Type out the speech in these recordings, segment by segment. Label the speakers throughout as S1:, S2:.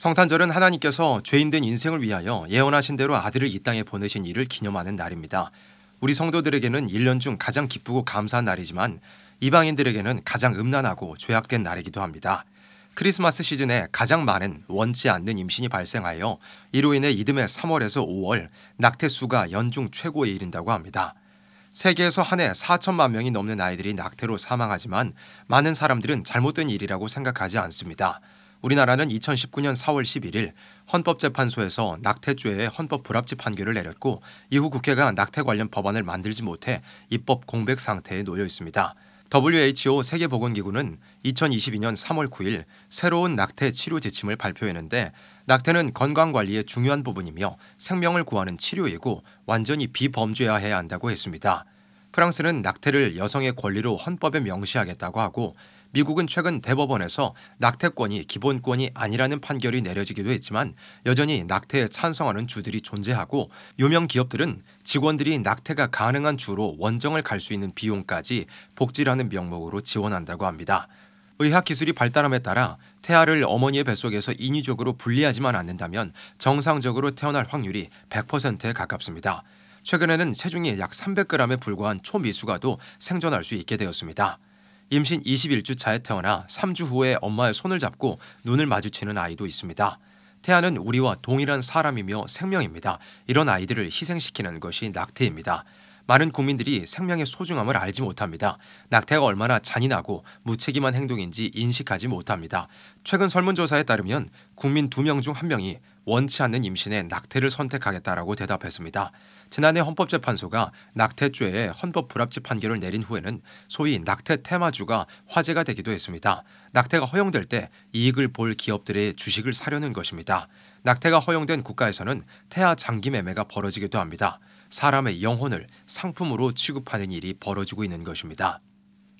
S1: 성탄절은 하나님께서 죄인된 인생을 위하여 예언하신 대로 아들을 이 땅에 보내신 이를 기념하는 날입니다. 우리 성도들에게는 1년 중 가장 기쁘고 감사한 날이지만 이방인들에게는 가장 음란하고 죄악된 날이기도 합니다. 크리스마스 시즌에 가장 많은 원치 않는 임신이 발생하여 이로 인해 이듬해 3월에서 5월 낙태 수가 연중 최고에 이른다고 합니다. 세계에서 한 해 4천만 명이 넘는 아이들이 낙태로 사망하지만 많은 사람들은 잘못된 일이라고 생각하지 않습니다. 우리나라는 2019년 4월 11일 헌법재판소에서 낙태죄의 헌법 불합치 판결을 내렸고 이후 국회가 낙태 관련 법안을 만들지 못해 입법 공백 상태에 놓여 있습니다. WHO 세계보건기구는 2022년 3월 9일 새로운 낙태 치료 지침을 발표했는데 낙태는 건강관리의 중요한 부분이며 생명을 구하는 치료이고 완전히 비범죄화해야 한다고 했습니다. 프랑스는 낙태를 여성의 권리로 헌법에 명시하겠다고 하고 미국은 최근 대법원에서 낙태권이 기본권이 아니라는 판결이 내려지기도 했지만 여전히 낙태에 찬성하는 주들이 존재하고 유명 기업들은 직원들이 낙태가 가능한 주로 원정을 갈 수 있는 비용까지 복지라는 명목으로 지원한다고 합니다. 의학 기술이 발달함에 따라 태아를 어머니의 뱃속에서 인위적으로 분리하지만 않는다면 정상적으로 태어날 확률이 100%에 가깝습니다. 최근에는 체중이 약 300g에 불과한 초미숙아도 생존할 수 있게 되었습니다. 임신 21주 차에 태어나 3주 후에 엄마의 손을 잡고 눈을 마주치는 아이도 있습니다. 태아는 우리와 동일한 사람이며 생명입니다. 이런 아이들을 희생시키는 것이 낙태입니다. 많은 국민들이 생명의 소중함을 알지 못합니다. 낙태가 얼마나 잔인하고 무책임한 행동인지 인식하지 못합니다. 최근 설문조사에 따르면 국민 2명 중 1명이 원치 않는 임신에 낙태를 선택하겠다라고 대답했습니다. 지난해 헌법재판소가 낙태죄에 헌법 불합치 판결을 내린 후에는 소위 낙태 테마주가 화제가 되기도 했습니다. 낙태가 허용될 때 이익을 볼 기업들의 주식을 사려는 것입니다. 낙태가 허용된 국가에서는 태아 장기 매매가 벌어지기도 합니다. 사람의 영혼을 상품으로 취급하는 일이 벌어지고 있는 것입니다.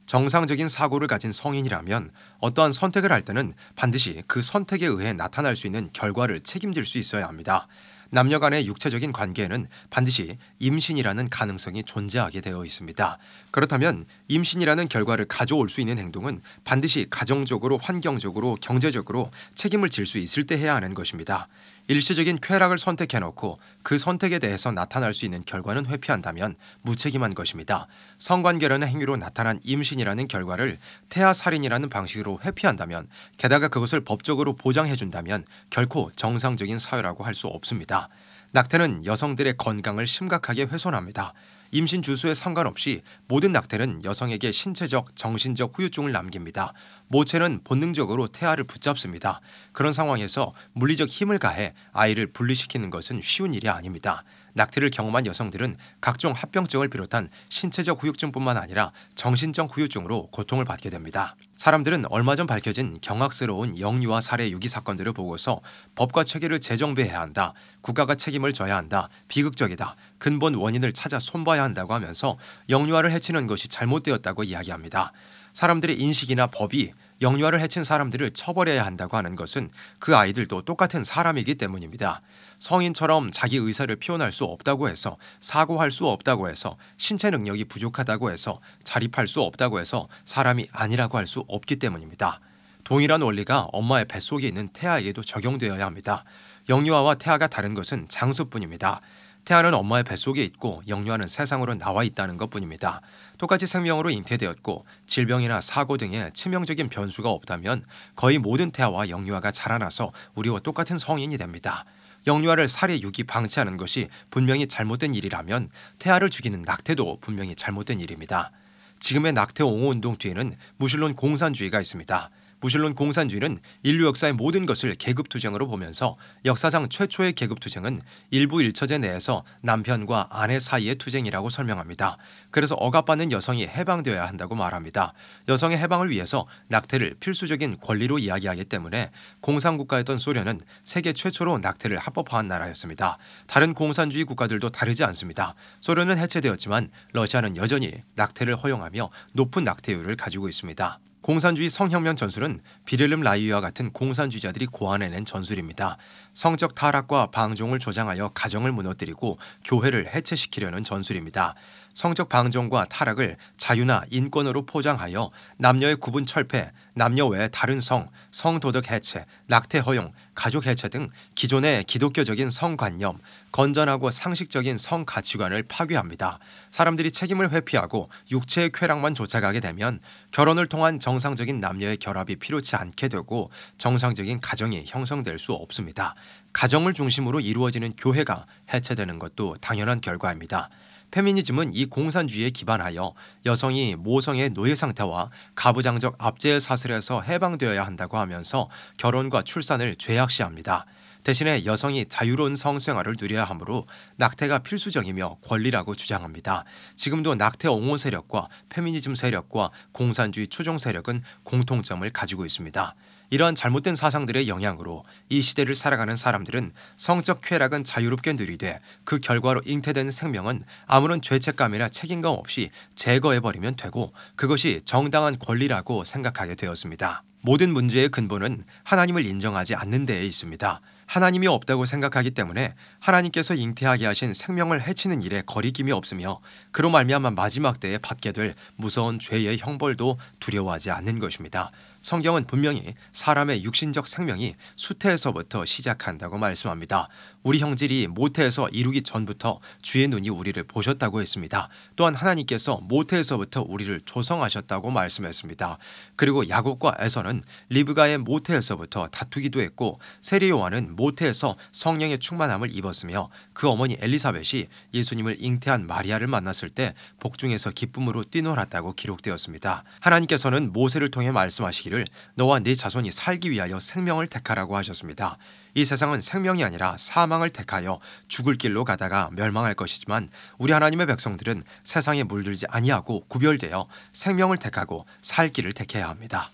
S1: 정상적인 사고를 가진 성인이라면 어떠한 선택을 할 때는 반드시 그 선택에 의해 나타날 수 있는 결과를 책임질 수 있어야 합니다. 남녀 간의 육체적인 관계에는 반드시 임신이라는 가능성이 존재하게 되어 있습니다. 그렇다면 임신이라는 결과를 가져올 수 있는 행동은 반드시 가정적으로 환경적으로 경제적으로 책임을 질 수 있을 때 해야 하는 것입니다. 일시적인 쾌락을 선택해놓고 그 선택에 대해서 나타날 수 있는 결과는 회피한다면 무책임한 것입니다. 성관계라는 행위로 나타난 임신이라는 결과를 태아살인이라는 방식으로 회피한다면 게다가 그것을 법적으로 보장해준다면 결코 정상적인 사회라고 할 수 없습니다. 낙태는 여성들의 건강을 심각하게 훼손합니다. 임신 주수에 상관없이 모든 낙태는 여성에게 신체적, 정신적 후유증을 남깁니다. 모체는 본능적으로 태아를 붙잡습니다. 그런 상황에서 물리적 힘을 가해 아이를 분리시키는 것은 쉬운 일이 아닙니다. 낙태를 경험한 여성들은 각종 합병증을 비롯한 신체적 후유증뿐만 아니라 정신적 후유증으로 고통을 받게 됩니다. 사람들은 얼마 전 밝혀진 경악스러운 영유아 살해 유기 사건들을 보고서 법과 체계를 재정비해야 한다, 국가가 책임을 져야 한다, 비극적이다, 근본 원인을 찾아 손봐야 한다고 하면서 영유아를 해치는 것이 잘못되었다고 이야기합니다. 사람들의 인식이나 법이 영유아를 해친 사람들을 처벌해야 한다고 하는 것은 그 아이들도 똑같은 사람이기 때문입니다. 성인처럼 자기 의사를 표현할 수 없다고 해서 사고할 수 없다고 해서 신체 능력이 부족하다고 해서 자립할 수 없다고 해서 사람이 아니라고 할 수 없기 때문입니다. 동일한 원리가 엄마의 뱃속에 있는 태아에게도 적용되어야 합니다. 영유아와 태아가 다른 것은 장수뿐입니다. 태아는 엄마의 뱃속에 있고 영유아는 세상으로 나와 있다는 것뿐입니다. 똑같이 생명으로 잉태되었고 질병이나 사고 등의 치명적인 변수가 없다면 거의 모든 태아와 영유아가 자라나서 우리와 똑같은 성인이 됩니다. 영유아를 살해 유기 방치하는 것이 분명히 잘못된 일이라면 태아를 죽이는 낙태도 분명히 잘못된 일입니다. 지금의 낙태 옹호 운동 뒤에는 무신론 공산주의가 있습니다. 무신론 공산주의는 인류 역사의 모든 것을 계급투쟁으로 보면서 역사상 최초의 계급투쟁은 일부 일처제 내에서 남편과 아내 사이의 투쟁이라고 설명합니다. 그래서 억압받는 여성이 해방되어야 한다고 말합니다. 여성의 해방을 위해서 낙태를 필수적인 권리로 이야기하기 때문에 공산국가였던 소련은 세계 최초로 낙태를 합법화한 나라였습니다. 다른 공산주의 국가들도 다르지 않습니다. 소련은 해체되었지만 러시아는 여전히 낙태를 허용하며 높은 낙태율을 가지고 있습니다. 공산주의 성혁명 전술은 비를름 라이와 같은 공산주의자들이 고안해낸 전술입니다. 성적 타락과 방종을 조장하여 가정을 무너뜨리고 교회를 해체시키려는 전술입니다. 성적 방종과 타락을 자유나 인권으로 포장하여 남녀의 구분 철폐, 남녀 외 다른 성, 성도덕 해체, 낙태 허용, 가족 해체 등 기존의 기독교적인 성관념, 건전하고 상식적인 성 가치관을 파괴합니다. 사람들이 책임을 회피하고 육체의 쾌락만 쫓아가게 되면 결혼을 통한 정상적인 남녀의 결합이 필요치 않게 되고 정상적인 가정이 형성될 수 없습니다. 가정을 중심으로 이루어지는 교회가 해체되는 것도 당연한 결과입니다. 페미니즘은 이 공산주의에 기반하여 여성이 모성의 노예 상태와 가부장적 압제 의 사슬에서 해방되어야 한다고 하면서 결혼과 출산을 죄악시합니다. 대신에 여성이 자유로운 성생활을 누려야 하므로 낙태가 필수적이며 권리라고 주장합니다. 지금도 낙태 옹호 세력과 페미니즘 세력과 공산주의 추종 세력은 공통점을 가지고 있습니다. 이러한 잘못된 사상들의 영향으로 이 시대를 살아가는 사람들은 성적 쾌락은 자유롭게 누리되 그 결과로 잉태된 생명은 아무런 죄책감이나 책임감 없이 제거해버리면 되고 그것이 정당한 권리라고 생각하게 되었습니다. 모든 문제의 근본은 하나님을 인정하지 않는 데에 있습니다. 하나님이 없다고 생각하기 때문에 하나님께서 잉태하게 하신 생명을 해치는 일에 거리낌이 없으며 그로 말미암아 마지막 때에 받게 될 무서운 죄의 형벌도 두려워하지 않는 것입니다. 성경은 분명히 사람의 육신적 생명이 수태에서부터 시작한다고 말씀합니다. 우리 형질이 모태에서 이루기 전부터 주의 눈이 우리를 보셨다고 했습니다. 또한 하나님께서 모태에서부터 우리를 조성하셨다고 말씀했습니다. 그리고 야곱과 에서는 리브가의 모태에서부터 다투기도 했고 세리요와는 모태에서 성령의 충만함을 입었으며 그 어머니 엘리사벳이 예수님을 잉태한 마리아를 만났을 때 복중에서 기쁨으로 뛰놀았다고 기록되었습니다. 하나님께서는 모세를 통해 말씀하시기를 너와 네 자손이 살기 위하여 생명을 택하라고 하셨습니다. 이 세상은 생명이 아니라 사망을 택하여 죽을 길로 가다가 멸망할 것이지만 우리 하나님의 백성들은 세상에 물들지 아니하고 구별되어 생명을 택하고 살 길을 택해야 합니다.